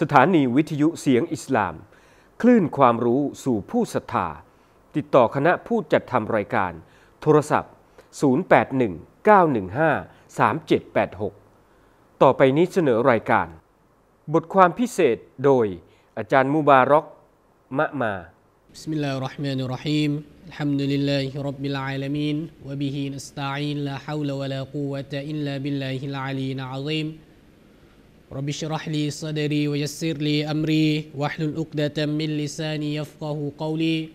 สถานีวิทยุเสียงอิสลาม คลื่นความรู้สู่ผู้ศรัทธาติดต่อคณะผู้จัดทำรายการ โทรศัพท์ 0819153786 ต่อไปนี้เสนอรายการ บทความพิเศษโดยอาจารย์มูบารอกมะมา بسم الله الرحمن الرحيم الحمد لله رب العالمين وبه نستعين لا حول ولا قوة إلا بالله العلي العظيم رب اشرح لي صدري ويسر لي أمري واحلل عقدة من لساني يفقه قولي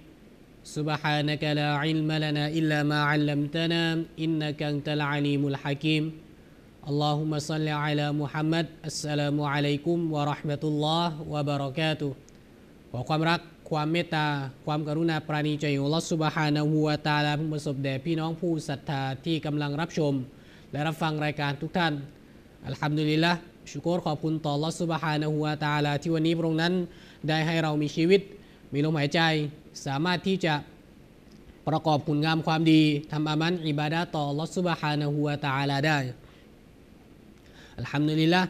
سبحانك لا علم لنا إلا ما علمتنا إنك أنت العليم الحكيم اللهم صل على محمد อัสลามุอะลัยกุมวะราะห์มะตุลลอฮ์วะบารอกาตุขอความรักความเมตตาความกรุณาปราณีใจของลอสุบฮานาหัวตาลาผู้ประสบแด่พี่น้องผู้ศรัทธาที่กำลังรับชมและรับฟังรายการทุกท่านอัลฮัมดุลิลละชูกรขอบคุณต่อลอสุบฮานะฮัวตาลาที่วันนี้พระองค์นั้นได้ให้เรามีชีวิต มีลมหายใจ สามารถที่จะประกอบ คุณ งามความดี ทำอามัน อิบาดะต่อลอสุบฮานะฮัวตาลาได้ อัลฮัมดุลิลละ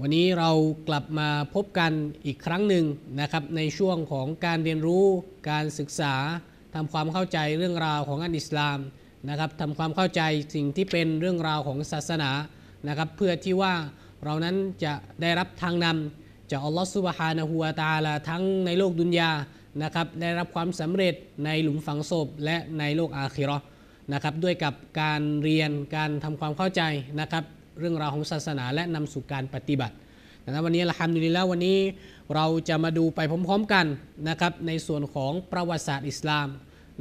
วันนี้เรากลับมาพบกันอีกครั้งหนึ่งนะครับ ในช่วงของการเรียนรู้ การศึกษา ทำความเข้าใจเรื่องราวของอันอิสลามนะครับทำความเข้าใจสิ่งที่เป็นเรื่องราวของศาสนานะครับ เพื่อที่ว่าเรานั้นจะได้รับทางนำจากอัลลอฮฺสุบฮานะฮูวาตาลาทั้งในโลกดุนยานะครับได้รับความสำเร็จในหลุมฝังศพ และในโลกอาคิรอนะครับด้วยกับการเรียนการทำความเข้าใจนะครับเรื่องราวของศาสนาและนำสู่การปฏิบัตินะวันนี้ละฮัมดุลิลลววันนี้เราจะมาดูไปพร้อมๆกันนะครับในส่วนของประวัติศาสตร์อิสลาม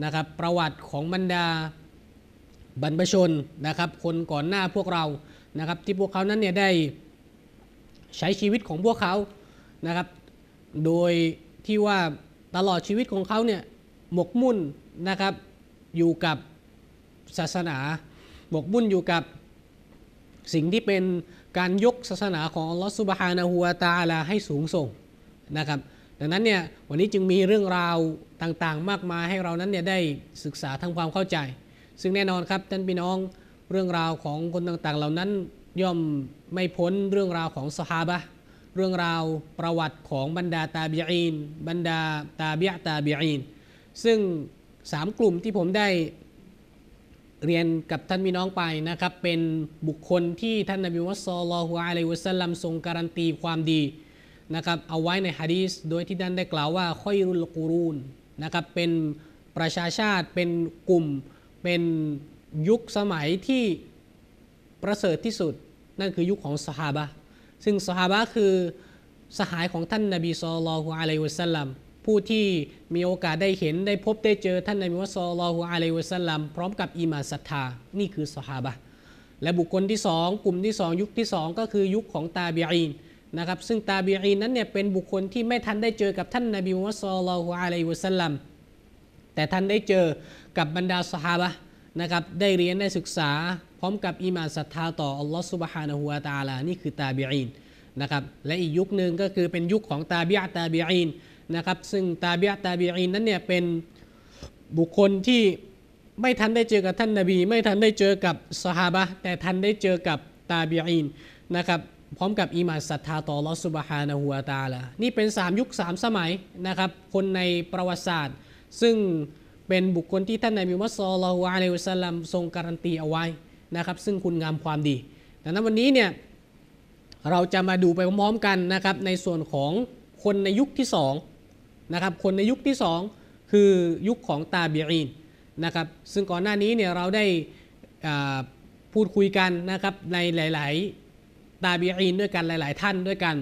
นะครับประวัติของบรรดาบรรพชนนะครับคนก่อนหน้าพวกเรานะครับที่พวกเขานั้นเนี่ยได้ใช้ชีวิตของพวกเขานะครับโดยที่ว่าตลอดชีวิตของเขาเนี่ยหมกมุ่นนะครับอยู่กับศาสนาหมกมุ่นอยู่กับสิ่งที่เป็นการยกศาสนาของอัลลอฮฺสุบฮานาหัวตาลาให้สูงส่งนะครับ ดังนั้นเนี่ยวันนี้จึงมีเรื่องราวต่างๆ มากมายให้เรานั้นเนี่ยได้ศึกษาทงความเข้าใจ ซึ่งแน่นอนครับท่านพี่น้องเรื่องราวของคนต่างๆเหล่านั้นย่อมไม่พ้นเรื่องราวของสฮาบะ เรื่องราวประวัติของบรรดาตาบีอินบรรดาตาบียตาบีอินซึ่งสามกลุ่มที่ผมได้เรียนกับท่านมีน้องไปนะครับ เป็นบุคคลที่ท่านนบีมุสลิมฮอะลัยวะสัลลัม ทรงการันตีความดีนะครับ เอาไว้ในฮะดีสโดยที่ท่านได้กล่าวว่าค่อยรุลกูรูนนะครับ เป็นประชาชาติ เป็นกลุ่ม เป็นยุคสมัยที่ประเสริฐที่สุดนั่นคือยุคของสฮาบะซึ่งสฮาบะคือสหายของท่านนบีซอล่ฮุอะลัยฮุสลัมผู้ที่มีโอกาสได้เห็นได้พบได้เจอท่านนบีมุลล่ฮุอะลัยฮุสลัมพร้อมกับอิมาศรัทธานี่คือสฮาบะและบุคคลที่สองกลุ่มที่สองยุคที่สองก็คือยุคของตาบีอีนนะครับซึ่งตาบีอีนนั้นเนี่ย เป็นบุคคลที่ไม่ทันได้เจอกับท่านนบีมุสล่ฮุอะลัยฮุสลัมแต่ท่านได้เจอกับบรรดาสฮาบะนะครับได้เรียนได้ศึกษาร้อมกับอิมานศรัทธาต่ออัลลอฮฺสุบฮานะฮูวาตาลานี่คือตาบีอินนะครับและอีกยุคหนึ่งก็คือเป็นยุคของตาบีอตาบีอินนะครับซึ่งตาบีอตาบีอินนั้นเนี่ยเป็นบุคคลที่ไม่ทันได้เจอกับท่านนาบี ไม่ทันได้เจอกับสหาบะแต่ทันได้เจอกับตาบีอินนะครับพร้อมกับอิมานศรัทธาต่ออัลลอฮฺสุบฮานะฮัวตาลานี่เป็น 3 ยุค3สมัยนะครับคนในประวัติศาสตร์ ซึ่งเป็นบุคคลที่ท่านนบีมุสลิมละฮอะลัยฮสลามทรงการันตีเอาไว้นะครับซึ่งคุณงามความดี ดังนั้นวันนี้เนี่ยเราจะมาดูไปพร้อมๆกันนะครับในส่วนของคนในยุคที่2นะครับคนในยุคที่ 2 คือยุคของตาเบียอินนะครับซึ่งก่อนหน้านี้เนี่ยเราได้พูดคุยกันนะครับในหลายๆตาเบียอินด้วยกันหลาย ๆ ท่านด้วยกัน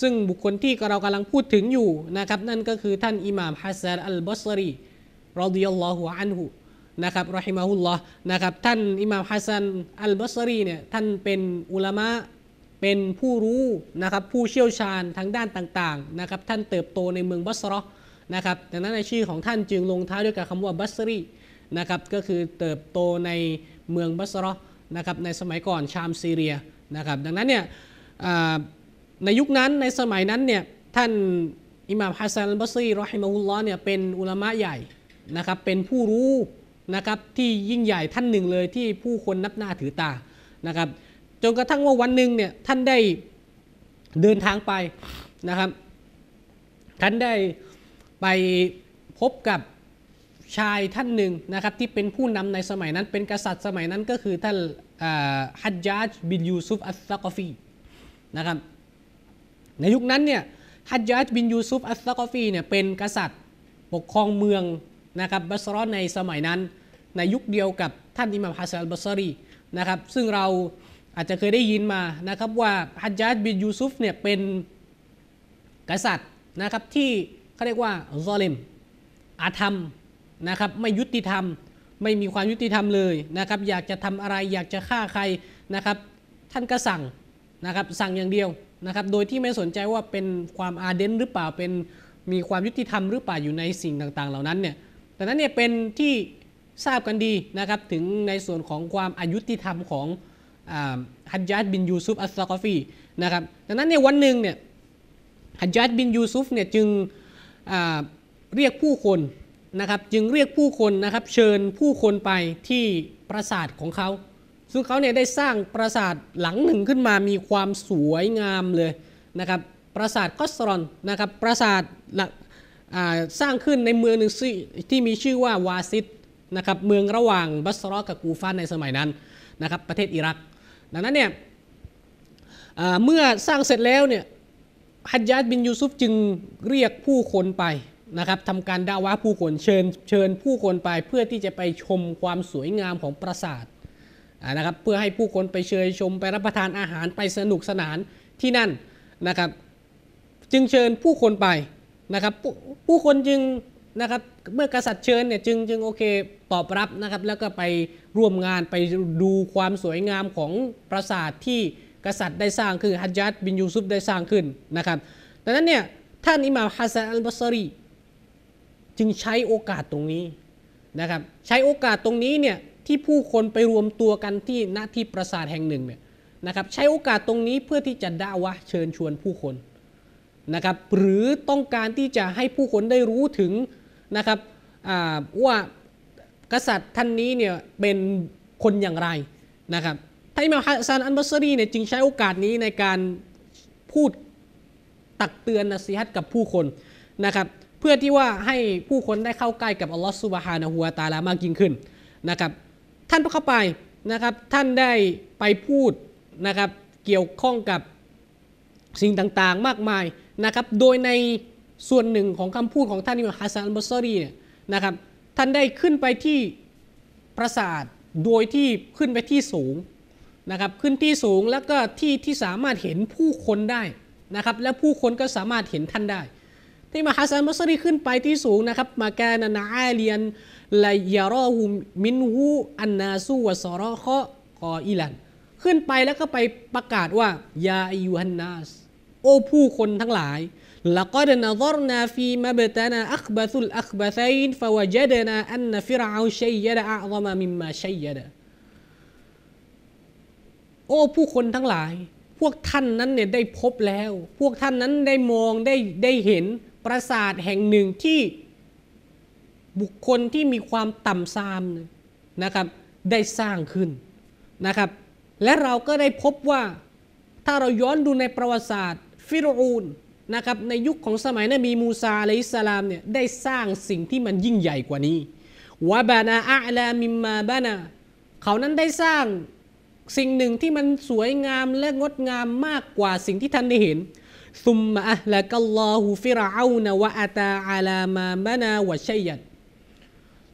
ซึ่งบุคคลที่เรากำลังพูดถึงอยู่นะครับนั่นก็คือท่านอิหม่ามฮัสซัลอัลบัสรีรอดิยัลลอฮุอันฮุนะครับรอฮิมาฮุลลอฮ์นะครับท่านอิหม่ามฮัสซันอัลบัสรีเนี่ยท่านเป็นอุลามะเป็นผู้รู้นะครับผู้เชี่ยวชาญทางด้านต่างๆนะครับท่านเติบโตในเมืองบัสรอนะครับดังนั้นในชื่อของท่านจึงลงท้ายด้วยกับคำว่าบัสรีนะครับก็คือเติบโตในเมืองบัสรอนะครับในสมัยก่อนชามซีเรียนะครับดังนั้นเนี่ยในยุคนั้นในสมัยนั้นเนี่ยท่านอิหม่ามฮัสซันบัสรีรอฮิมาฮุลลอฮ์เนี่ยเป็นอุลามะใหญ่นะครับเป็นผู้รู้นะครับที่ยิ่งใหญ่ท่านหนึ่งเลยที่ผู้คนนับหน้าถือตานะครับจนกระทั่งว่าวันหนึ่งเนี่ยท่านได้เดินทางไปนะครับท่านได้ไปพบกับชายท่านหนึ่งนะครับที่เป็นผู้นำในสมัยนั้น เป็นกษัตริย์สมัยนั้นก็คือท่านฮัจจาจบินยูซุฟอัสซากฟีนะครับในยุคนั้นเนี่ยฮัจจาจบินยูซุฟอัสซากฟีเนี่ยเป็นกษัตริย์ปกครองเมืองนะครับบัสรอในสมัยนั้นในยุคเดียวกับท่านอิมามฮัสซันอัลบาซารีนะครับ ซึ่งเราอาจจะเคยได้ยินมานะครับว่าฮัจจัดบินยูซุฟเนี่ยเป็นกษัตริย์นะครับที่เขาเรียกว่าซอเลมอาธรรมนะครับไม่ยุติธรรม ไม่มีความยุติธรรมเลยนะครับอยากจะทำอะไรอยากจะฆ่าใครนะครับท่านก็สั่งนะครับสั่งอย่างเดียวนะครับโดยที่ไม่สนใจว่าเป็นความอาเดนหรือเปล่าเป็นมีความยุติธรรมหรือเปล่าอยู่ในสิ่งต่าง ๆ เหล่านั้นเนี่ยแต่นั้นเนี่ยเป็นที่ทราบกันดีนะครับถึงในส่วนของความอายุติธรรมของฮัจญาดบินยูซุฟอัสซากอฟีนะครับดังนั้นในวันหนึ่งเนี่ยฮัจญาดบินยูซุฟเนี่ยจึงเรียกผู้คนนะครับจึงเรียกผู้คนนะครับเชิญผู้คนไปที่ปราสาทของเขาซึ่งเขาเนี่ยได้สร้างปราสาทหลังหนึ่งขึ้นมามีความสวยงามเลยนะครับปราสาทกอสรอนนะครับปราสาทสร้างขึ้นในเมืองหนึ่งที่มีชื่อว่าวาซิตนะครับเมืองระหว่างบัสรอกับกูฟานในสมัยนั้นนะครับประเทศอิรัก ดังนั้นเนี่ยเมื่อสร้างเสร็จแล้วเนี่ยฮัจญาดบินยูซุฟ จึงเรียกผู้คนไปนะครับทำการด่าวะผู้คนเชิญเชิญผู้คนไปเพื่อที่จะไปชมความสวยงามของปราสาทนะครับเพื่อให้ผู้คนไปเชิญชมไปรับประทานอาหารไปสนุกสนานที่นั่นนะครับจึงเชิญผู้คนไปนะครับผู้คนจึงนะครับเมื่อกษัตริย์เชิญเนี่ยจึงจึงโอเคตอบรับนะครับ แล้วก็ไปร่วมงานไปดูความสวยงามของปราสาทที่กษัตริย์ได้สร้างคือฮัจญัดบินยูซุฟได้สร้างขึ้นนะครับดังนั้นเนี่ยท่านอิหม่ามฮัสซันอัลบซารีจึงใช้โอกาสตรงนี้นะครับใช้โอกาสตรงนี้เนี่ยที่ผู้คนไปรวมตัวกันที่หน้าที่ปราสาทแห่งหนึ่งเนี่ยนะครับใช้โอกาสตรงนี้เพื่อที่จะด่าวะเชิญชวนผู้คนนะครับหรือต้องการที่จะให้ผู้คนได้รู้ถึงนะครับว่ากษัตริย์ท่านนี้เนี่ยเป็นคนอย่างไรนะครับ ท่านอิมามฮัสซันอันบัสรีเนี่ยจึงใช้โอกาสนี้ในการพูดตักเตือนนะสิฮัตกับผู้คนนะครับ เพื่อที่ว่าให้ผู้คนได้เข้าใกล้กับ อัลลอฮฺสุบฮานะฮูวตาลามากยิ่งขึ้นนะครับ ท่านเข้าไปนะครับ ท่านได้ไปพูดนะครับเกี่ยวข้องกับสิ่งต่างๆมากมายนะครับ โดยในส่วนหนึ่งของคำพูดของท่านอิมามฮัสซันอันบัสรีเนี่ยนะครับท่านได้ขึ้นไปที่ปราสาทโดยที่ขึ้นไปที่สูงนะครับขึ้นที่สูงแล้วก็ที่ที่สามารถเห็นผู้คนได้นะครับและผู้คนก็สามารถเห็นท่านได้ ที่มหาสันมัสรีขึ้นไปที่สูงนะครับมาแกนนาอาเลียนลายารอฮูมินฮูอันนาซูวะซอรอเคอกออิลันขึ้นไปแล้วก็ไปประกาศว่ายาอิยูฮันนาสโอ้ผู้คนทั้งหลาย لقد نظرنا في مبتنا أخبث الأخبثين فوجدنا أن فرعون شيد أعظم مما شيد โอ้ผู้คนทั้งหลาย พวกท่านนั้นเนี่ยได้พบแล้ว พวกท่านนั้นได้มองได้ได้เห็น ปราสาทแห่งหนึ่งที่ บุคคลที่มีความต่ำทรามนะครับได้สร้างขึ้นนะครับและเราก็ได้พบว่าถ้าเราย้อนดูในประวัติศาสตร์ฟิรูนนะครับในยุคของสมัยนบีมูซาอะลัยสลามเนี่ยได้สร้างสิ่งที่มันยิ่งใหญ่กว่านี้ วะบานาอัลามิมมาบานาเขานั้นได้สร้างสิ่งหนึ่งที่มันสวยงามและงดงามมากกว่าสิ่งที่ท่านได้เห็นซุมมาอัลกัลลอฮูฟิราอูนวะอาตาอัลามามานาวะชัยยัด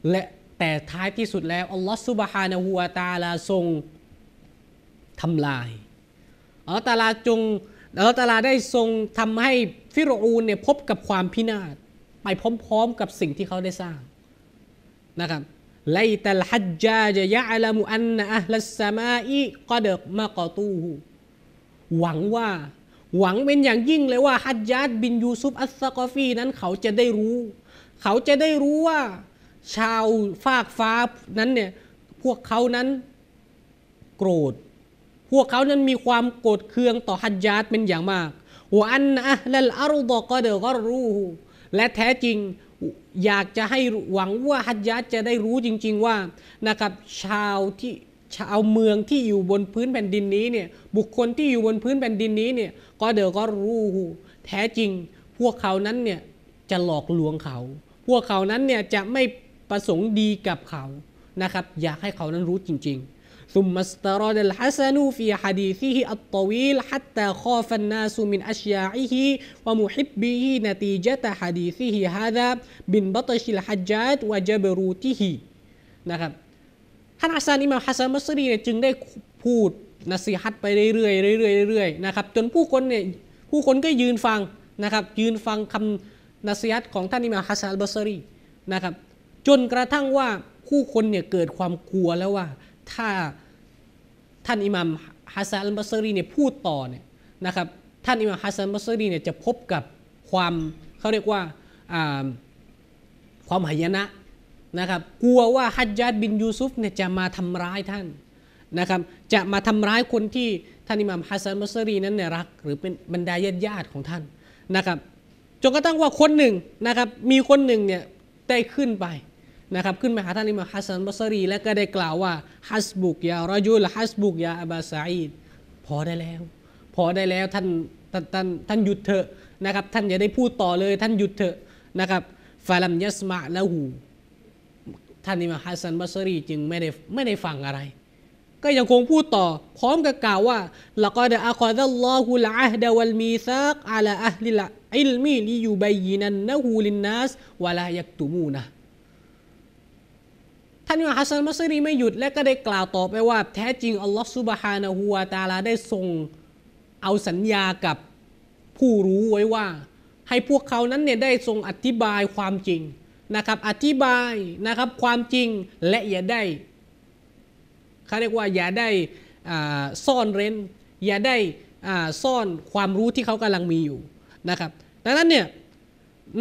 และแต่ท้ายที่สุดแล้ว อัลลอฮฺซุบฮานะฮูวะตาลาทรงทำลายอัลลอฮฺตาลาจงแล้วตาลาได้ทรงทำให้ฟิโรอูนเนี่ยพบกับความพินาศ ไปพร้อมๆ กับสิ่งที่เขาได้สร้าง นะครับไลตัลฮัจจาจะยะลามุอันนะอัลลสมาอีกอดกมากตูหูหวังว่าหวังเป็นอย่างยิ่งเลยว่าฮัจญาดบินยูซุฟอัสซากอฟีนั้นเขาจะได้รู้ เขาจะได้รู้ว่า ชาวฟากฟ้านั้นเนี่ย พวกเขานั้น โกรธพวกเขานั้นมีความโกรธเคืองต่อฮัจญาตเป็นอย่างมากวอันอะลัลอารุดกอเดกอรูและแท้จริงอยากจะให้หวังว่าฮัจญาตจะได้รู้จริงๆว่านะครับชาวที่ชาวเมืองที่อยู่บนพื้นแผ่นดินนี้เนี่ยบุคคลที่อยู่บนพื้นแผ่นดินนี้เนี่ยก็เดก็รู้แท้จริงพวกเขานั้นเนี่ยจะหลอกลวงเขา พวกเขานั้นเนี่ยจะไม่ประสงค์ดีกับเขานะครับอยากให้เขานั้นรู้จริงๆ ثم استرد الحسن في حديثه الطويل حتى خاف الناس من أشياعه ومحبه نتيجة حديثه هذا من بطش ا ل ح ج ا ت وجبروته นะครับท่านอาซานอิมามฮัสซันมัสรีเนี่ยจึงได้พูดนะสีฮัดไปเรื่อยๆเรื่อยๆเรื่อยๆนะครับจนผู้คนเนี่ยผู้คนก็ยืนฟังนะครับยืนฟังคำนสีฮัดของท่านอิมามฮัสซันบัสรี นะครับ จนกระทั่งว่าผู้คนเนี่ยเกิดความกลัวแล้วว่าถ้าท่าน อิหมามฮัสซันอัลบัสรีเนี่ยพูดต่อเนี่ยนะครับท่านอิหมามฮัสซันบัสรีเนี่ยจะพบกับความเขาเรียกว่าความหายนะนะครับกลัวว่าฮัจญาดบินยูซุฟเนี่ยจะมาทำร้ายท่านนะครับจะมาทำร้ายคนที่ท่านอิหมามฮัสซันบัสรีนั้นเนี่ยรัก หรือเป็นบรรดาญาติญาติของท่านนะครับจนกระทั่งว่าคนหนึ่งนะครับมีคนหนึ่งเนี่ยได้ขึ้นไปนะครับขึ้นมาหาท่านอิมามฮัสซันบัสรี และก็ได้กล่าวว่าฮัสบุกยารอยุลฮัสบุกยาอบาซาอิดพอได้แล้ว พอได้แล้วท่านท่านท่านท่านหยุดเถอะนะครับ ท่านอย่าได้พูดต่อเลยท่านหยุดเถอะนะครับฟาลัมยัสมาละหูท่านอิมามฮัสซันบัสรีจึงไม่ได้ไม่ได้ฟังอะไร ก็ยังคงพูดต่อ พร้อมกับกล่าวว่าละกอดอัคอดัลลอฮุลอาฮดะวัลมีซักอัลอัฮลิลอิลมีลิยูบัยนันนะฮูลินนัสวะลายักตุมูนะานอิมามฮัสซันมัสรีไม่หยุดและก็ได้กล่าวต่อไปว่าแท้จริงอัลลอฮฺซุบฮานะฮูวาตาลาได้ทรงเอาสัญญากับผู้รู้ไว้ว่า ให้พวกเขานั้นเนี่ยได้ทรงอธิบายความจริงนะครับอธิบายนะครับความจริงและอย่าได้ เขาเรียกว่าอย่าได้ซ่อนเร้น อย่าได้ซ่อนความรู้ที่เขากำลังมีอยู่นะครับดังนั้นเนี่ย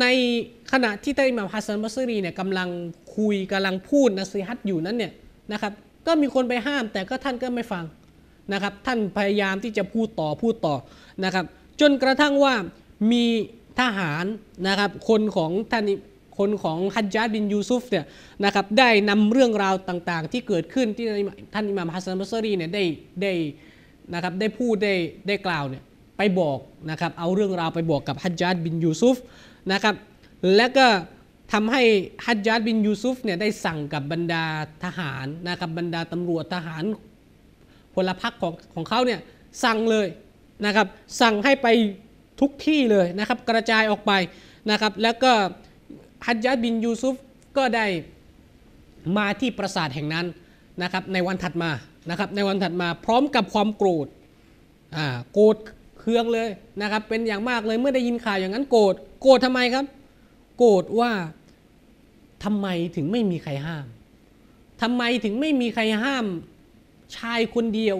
ในขณะที่ไตมาฮัสซันบัสรีเนี่ยกำลังคุยกำลังพูดนะซีฮัตอยู่นั้นเนี่ยนะครับก็มีคนไปห้ามแต่ก็ท่านก็ไม่ฟังนะครับท่านพยายามที่จะพูดต่อพูดต่อนะครับจนกระทั่งว่ามีทหารนะครับคนของท่านคนของฮัจญาดบินยูซุฟเนี่ยนะครับได้นำเรื่องราวต่างๆที่เกิดขึ้นที่ท่านอิหม่ามฮัสซันบัสรีเนี่ยได้ได้นะครับได้พูดได้ได้กล่าวเนี่ยไปบอกนะครับเอาเรื่องราวไปบอกกับฮัจญาดบินยูซุฟนะครับและก็ทำให้ฮัจญาดบินยูซุฟเนี่ยได้สั่งกับบรรดาทหารนะครับบรรดาตำรวจทหารพลพรรคของของเขาเนี่ยสั่งเลยนะครับสั่งให้ไปทุกที่เลยนะครับกระจายออกไปนะครับแล้วก็ฮัจญาดบินยูซุฟก็ได้มาที่ปราสาทแห่งนั้นนะครับในวันถัดมานะครับในวันถัดมา พร้อมกับความโกรธโกรธเคืองเลยนะครับเป็นอย่างมากเลยเมื่อได้ยินข่าวอย่างนั้นโกรธโกรธทำไมครับ โกรธว่าทำไมถึงไม่มีใครห้ามทำไมถึงไม่มีใครห้ามชายคนเดียว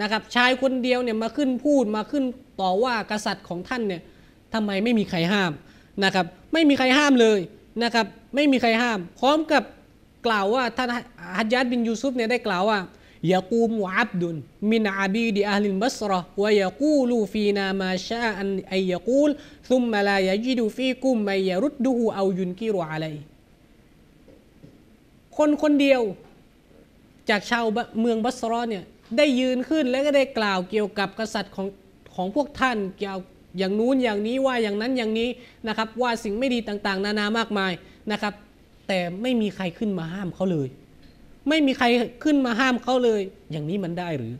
นะครับชายคนเดียวเนี่ยมาขึ้นพูดมาขึ้นต่อว่ากษัตริย์ของท่านเนี่ยทำไมไม่มีใครห้ามนะครับไม่มีใครห้ามเลยนะครับไม่มีใครห้าม พร้อมกับกล่าวว่าท่านฮัจยัดบินยูซุฟเนี่ยได้กล่าวว่ายากูมอับดุลมินอาบีดีอาลิมบัสรอวยากูลูฟีนามาชาอันไอยากูลซุมมาลายาจิดูฟีกุมไมยรุดดูฮูเอายุนกิรอะไร คนคนเดียวจากชาวเมืองบัสรอเนี่ย ได้ยืนขึ้น และก็ได้กล่าวเกี่ยวกับ กษัตริย์ของ ของพวกท่าน เกี่ยวอย่างนู้นอย่างนี้ว่าอย่างนั้นอย่างนี้นะครับว่าสิ่งไม่ดีต่าง ๆ นานามากมายนะครับ แต่ไม่มีใครขึ้นมาห้ามเขาเลยไม่มีใครขึ้นมาห้ามเขาเลย อย่างนี้มันได้หรือ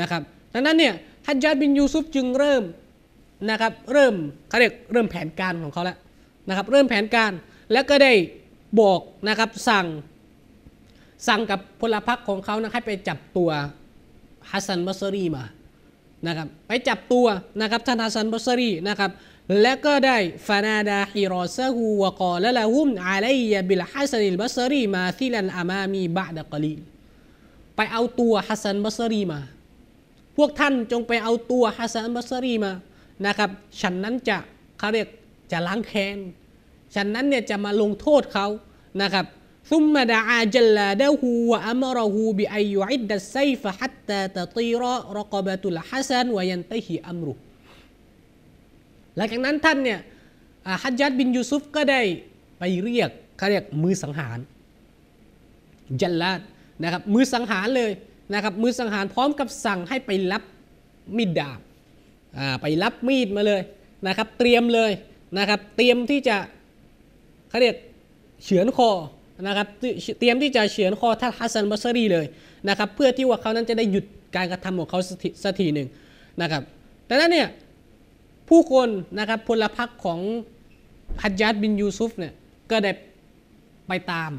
นะครับ ดังนั้นเนี่ยฮัจญาดบินยูซุฟจึงเริ่มนะครับเริ่มเขาเรียกเริ่มแผนการของเขาแล้วนะครับ เริ่มแผนการ แล้วก็ได้บอกนะครับสั่งสั่งกับพลพรรคของเขานะให้ไปจับตัวฮัสซันบัสรีมา นะครับ ไปจับตัวนะครับท่านฮัสซันบัสรีนะครับและก็ได้ฟานาดาฮิรอซะฮูวะกอละละฮุมอาลัยยบิลฮัสนิลบัสรีมาซิลันอามามีบะดะกลีไปเอาตัวฮัสซันบัสรีมาพวกท่านจงไปเอาตัวฮัสซันบัสรีมานะครับฉันนั้นจะเขาเรียกจะล้างแค้นฉันนั้นเนี่ยจะมาลงโทษเขานะครับซุมมาดาอาจัลลาดะฮูวะอัมรฮูบิอัยุอิดดัสไซฟะฮัตตาตตีรอรกบะตุลฮัสันวยันตะฮิอัมรุหลังจากนั้นท่านเนี่ยฮัจญัดบินยูซุฟก็ได้ไปเรียกเขาเรียกมือสังหารจัลลาดนะครับมือสังหารเลยนะครับ มือสังหารพร้อมกับสั่งให้ไปรับมีดดาบไปรับมีดมาเลยนะครับ เตรียมเลยนะครับเตรียมที่จะเขาเรียกเฉือนคอนะครับเตรียมที่จะเฉือนคอท่านฮัสซันบัสรีเลยนะครับเพื่อที่ว่าเขานั้นจะได้หยุดการกระทำของเขาสักทีหนึ่งนะครับ แต่นั้นเนี่ยผู้คนนะครับพลพรรคของฮัจญัดบินยูซุฟเนี่ยก็ได้ไปตาม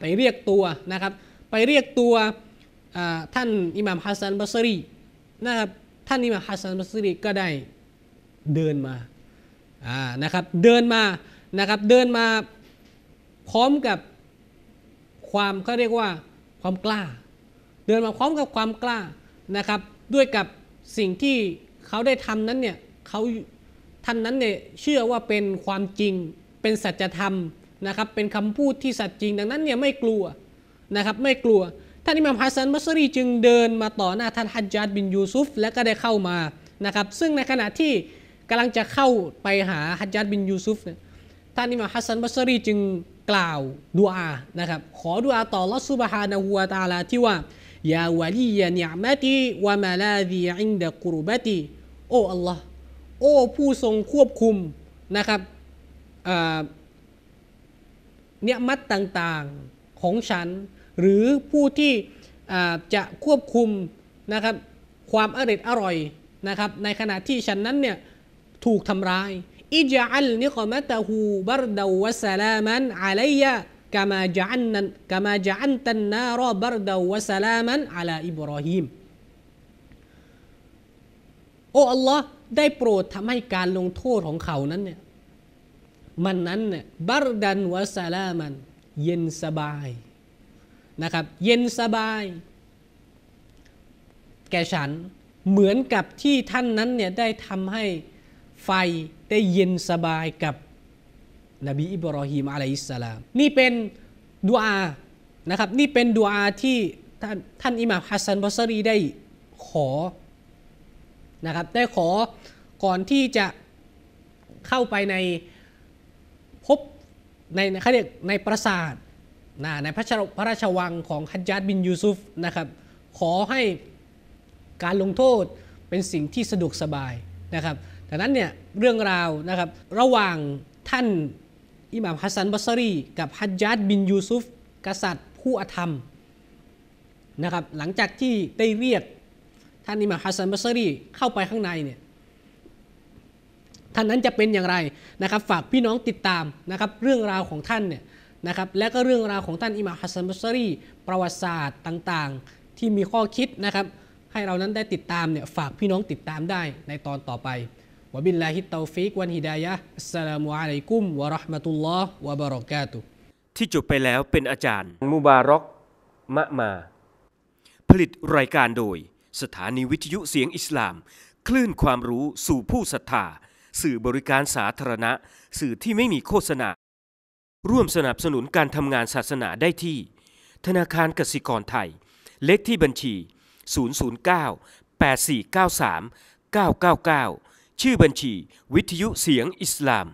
ไปเรียกตัวนะครับไปเรียกตัวท่านอิหม่ามฮัสซันบัสรีนะครับท่านอิหม่ามฮัสซันบัสรีก็ได้เดินมานะครับเดินมานะครับเดินมาพร้อมกับความเขาเรียกว่าความกล้า เดินมาพร้อมกับความกล้านะครับด้วยกับสิ่งที่เขาได้ทำนั้นเนี่ยเขาท่านนั้นเนี่ยเชื่อว่าเป็นความจริงเป็นสัจธรรมนะครับเป็นคำพูดที่สัจจริง ดังนั้นเนี่ยไม่กลัวนะครับไม่กลัวท่านอิหม่ามฮัสซันมัสรีจึงเดินมาต่อหน้าท่านฮัจจัดบินยูซุฟและก็ได้เข้ามานะครับซึ่งในขณะที่กำลังจะเข้าไปหาฮัจจัดบินยูซุฟเนี่ยท่านอิหม่ามฮัสซันมัสรีจึงกล่าวดูอานะครับขอดูอาต่อลอสุบฮานะฮูวาตาลาที่ว่า ยาวลียะนิยมะตีวะมาลาดีอินดะกุรบะตีโอ้อัลลอฮ์โอ้ ผู้ทรงควบคุม นะครับเนี่ยมัดต่างๆของฉัน หรือผู้ที่จะควบคุมนะครับความอร่ออร่อยนะครับในขณะที่ฉันนั้นเนี่ยถูกทำร้ายอิจัลนิคมะตะฮูบรดาวะสลามันอะลัยะกามาจันนันกามาจันตัน นารบรดาวะสลามันอะลาอิบรอฮิมโอ้ Allah ได้โปรดทำให้การลงโทษของเขานั้นเนี่ยมันนั้นเนี่ยบารดันวะซาลามันเย็นสบายนะครับเย็นสบาย แก่ฉันเหมือนกับที่ท่านนั้นเนี่ยได้ทำให้ไฟได้เย็นสบายกับนบีอิบรอฮิมอะลัยอิสสลาม นี่เป็นดูอานะครับ นี่เป็นดูอาที่ท่านท่านอิหม่ามฮัสซันบอสรีได้ขอนะครับได้ขอก่อนที่จะเข้าไปในพบในเขาเรียกในปราสาทนะในพระพระราชวังของฮัจญาดบินยูซุฟนะครับ ขอให้การลงโทษเป็นสิ่งที่สะดวกสบายนะครับ ดังนั้นเนี่ยเรื่องราวนะครับระหว่างท่านอิหม่ามฮัสซันบัสรี กับฮัจญาดบินยูซุฟ กษัตริย์ผู้อธรรมนะครับหลังจากที่ได้เรียกท่านอิหม่ามฮัสซันบัสรีเข้าไปข้างในเนี่ยท่านนั้นจะเป็นอย่างไรนะครับ ฝากพี่น้องติดตามนะครับเรื่องราวของท่านเนี่ยนะครับและก็เรื่องราวของท่านอิหม่ามฮัสซันบัสรี ประวัติศาสตร์ต่างๆ ที่มีข้อคิดนะครับให้เรานั้นได้ติดตามเนี่ยฝากพี่น้องติดตามได้ในตอนต่อไปวบิลลาฮิตตาฟิกวันฮิดายะอัสสลามุอะลัยกุมวะราะห์มะตุลลอฮ์วะบะเราะกาตุ ที่จบไปแล้วเป็นอาจารย์ มุบารอกมะมา ผลิตรายการโดยสถานีวิทยุเสียงอิสลาม คลื่นความรู้สู่ผู้ศรัทธาสื่อบริการสาธารณะ สื่อที่ไม่มีโฆษณาร่วมสนับสนุนการทำงานศาสนาได้ที่ ธนาคารกสิกรไทย เลขที่บัญชี 009 8493 999 ชื่อบัญชีวิทยุเสียงอิสลาม